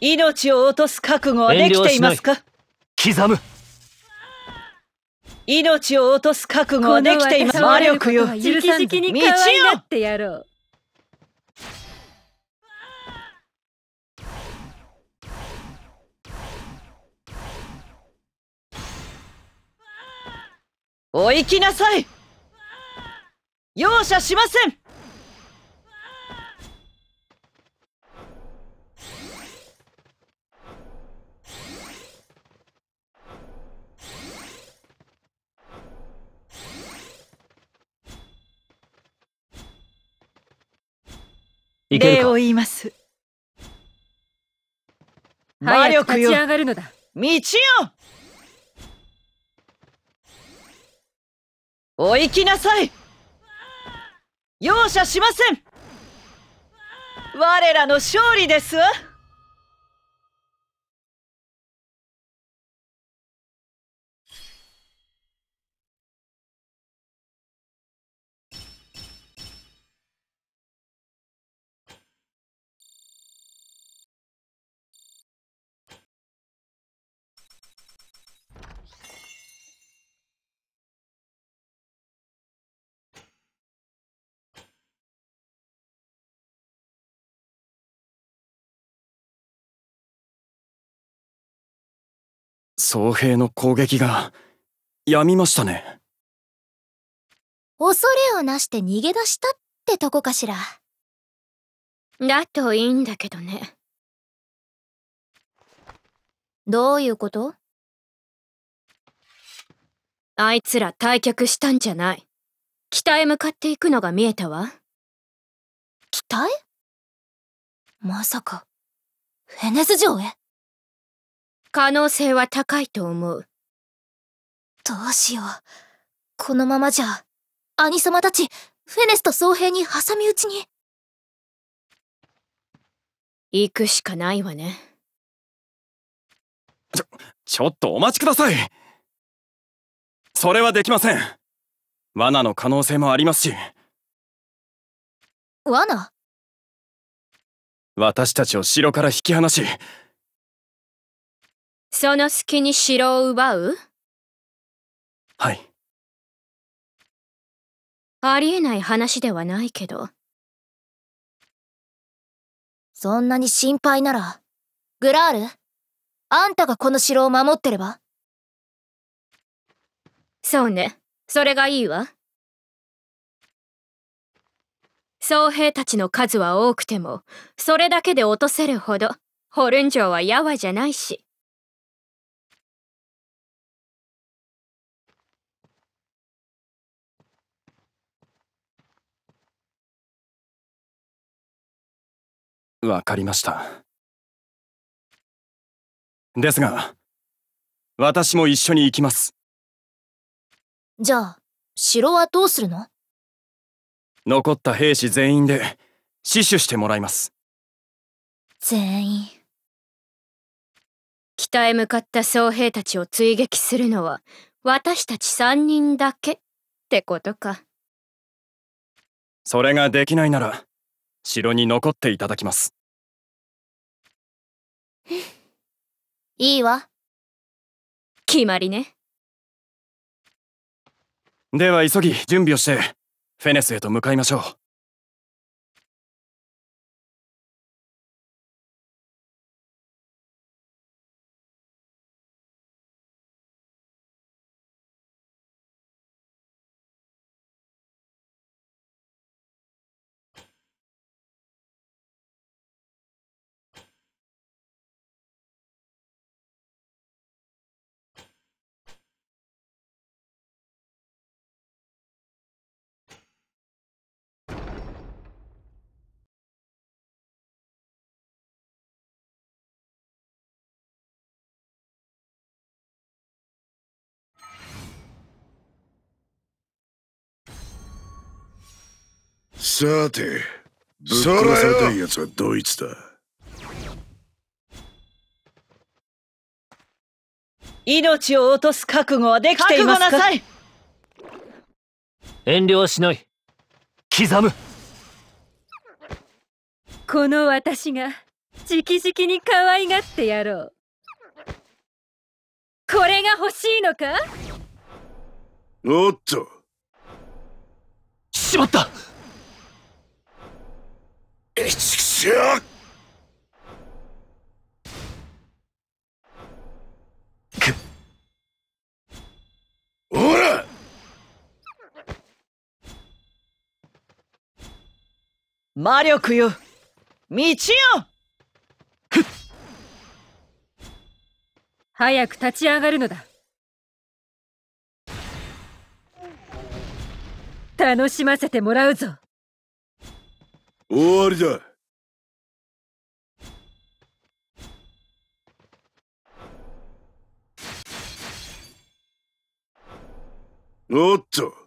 命を落とす覚悟はできていますか刻む命を落とす覚悟はできています魔力よ道をってやろうお行きなさい容赦しません礼を言います魔力よ立ち上がるのだ道よお行きなさい容赦しません我らの勝利ですわ総兵の攻撃がやみましたね恐れをなして逃げ出したってとこかしらだといいんだけどねどういうことあいつら退却したんじゃない北へ向かっていくのが見えたわ北へまさかフェネス城へ可能性は高いと思う。どうしよう。このままじゃ、兄様たち、フェネスと総兵に挟み撃ちに。行くしかないわね。ちょ、ちょっとお待ちくださいそれはできません罠の可能性もありますし。罠私たちを城から引き離し、その隙に城を奪うはい。ありえない話ではないけど。そんなに心配なら、グラール、あんたがこの城を守ってればそうね。それがいいわ。僧兵たちの数は多くても、それだけで落とせるほど、ホルン城はヤワじゃないし。わかりました。ですが、私も一緒に行きます。じゃあ、城はどうするの残った兵士全員で死守してもらいます。全員。北へ向かった僧兵たちを追撃するのは私たち3人だけってことか。それができないなら城に残っていただきます。いいわ。決まりね。では急ぎ準備をして、フェネスへと向かいましょう。さてぶっ殺されたいやつはドイツだ命を落とす覚悟はできていますか覚悟なさい遠慮しない刻むこの私が直々に可愛がってやろうこれが欲しいのかおっとしまったえちくしょくお魔力よ道よ早く立ち上がるのだ楽しませてもらうぞ終わりだおっと